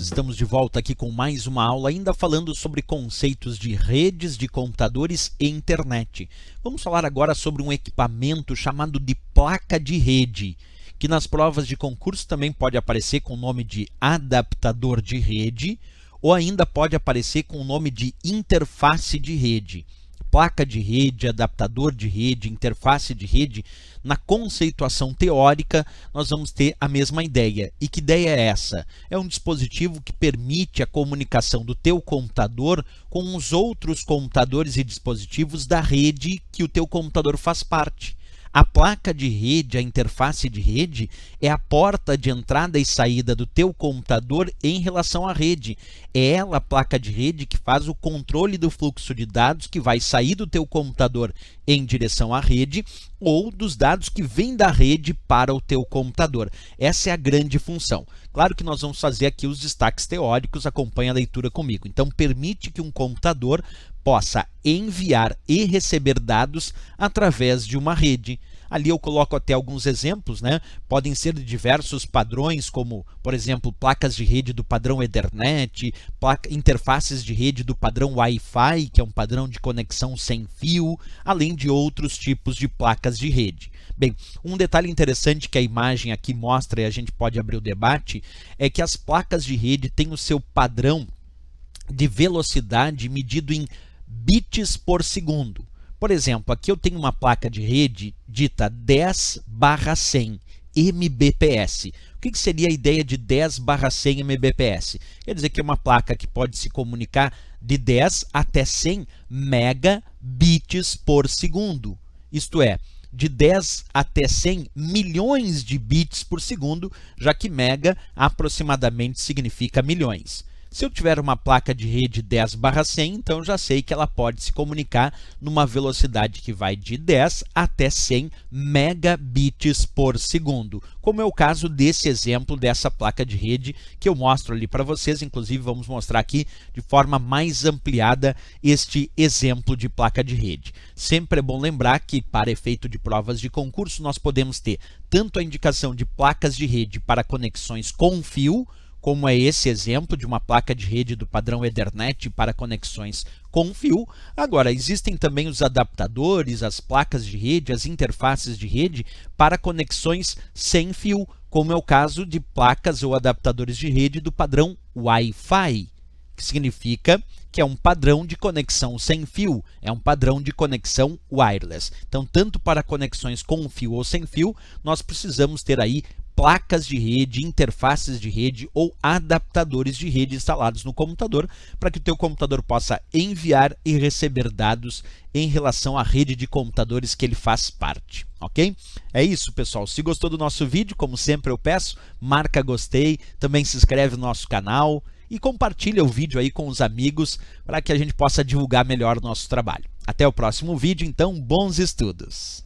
Estamos de volta aqui com mais uma aula, ainda falando sobre conceitos de redes de computadores e internet. Vamos falar agora sobre um equipamento chamado de placa de rede, que nas provas de concurso também pode aparecer com o nome de adaptador de rede, ou ainda pode aparecer com o nome de interface de rede placa de rede, adaptador de rede, interface de rede, na conceituação teórica nós vamos ter a mesma ideia. E que ideia é essa? É um dispositivo que permite a comunicação do teu computador com os outros computadores e dispositivos da rede que o teu computador faz parte. A placa de rede, a interface de rede, é a porta de entrada e saída do teu computador em relação à rede. É ela, a placa de rede, que faz o controle do fluxo de dados que vai sair do teu computador em direção à rede ou dos dados que vêm da rede para o teu computador. Essa é a grande função. Claro que nós vamos fazer aqui os destaques teóricos, acompanha a leitura comigo. Então permite que um computador possa enviar e receber dados através de uma rede. Ali eu coloco até alguns exemplos, né? Podem ser de diversos padrões, como, por exemplo, placas de rede do padrão Ethernet, interfaces de rede do padrão Wi-Fi, que é um padrão de conexão sem fio, além de outros tipos de placas de rede. Bem, um detalhe interessante que a imagem aqui mostra e a gente pode abrir o debate é que as placas de rede têm o seu padrão de velocidade medido em bits por segundo. Por exemplo, aqui eu tenho uma placa de rede dita 10 barra 100 MBPS. O que, que seria a ideia de 10 barra 100 MBPS? Quer dizer que é uma placa que pode se comunicar de 10 até 100 megabits por segundo. Isto é, de 10 até 100 milhões de bits por segundo, já que mega aproximadamente significa milhões. Se eu tiver uma placa de rede 10 barra 100, então já sei que ela pode se comunicar numa velocidade que vai de 10 até 100 megabits por segundo, como é o caso desse exemplo dessa placa de rede que eu mostro ali para vocês, inclusive vamos mostrar aqui de forma mais ampliada este exemplo de placa de rede. Sempre é bom lembrar que para efeito de provas de concurso nós podemos ter tanto a indicação de placas de rede para conexões com fio, como é esse exemplo de uma placa de rede do padrão Ethernet para conexões com fio. Agora, existem também os adaptadores, as placas de rede, as interfaces de rede para conexões sem fio, como é o caso de placas ou adaptadores de rede do padrão Wi-Fi, que significa que é um padrão de conexão sem fio, é um padrão de conexão wireless. Então, tanto para conexões com fio ou sem fio, nós precisamos ter aí placas de rede, interfaces de rede ou adaptadores de rede instalados no computador para que o teu computador possa enviar e receber dados em relação à rede de computadores que ele faz parte, ok? É isso, pessoal. Se gostou do nosso vídeo, como sempre eu peço, marca gostei, também se inscreve no nosso canal e compartilha o vídeo aí com os amigos para que a gente possa divulgar melhor o nosso trabalho. Até o próximo vídeo, então bons estudos!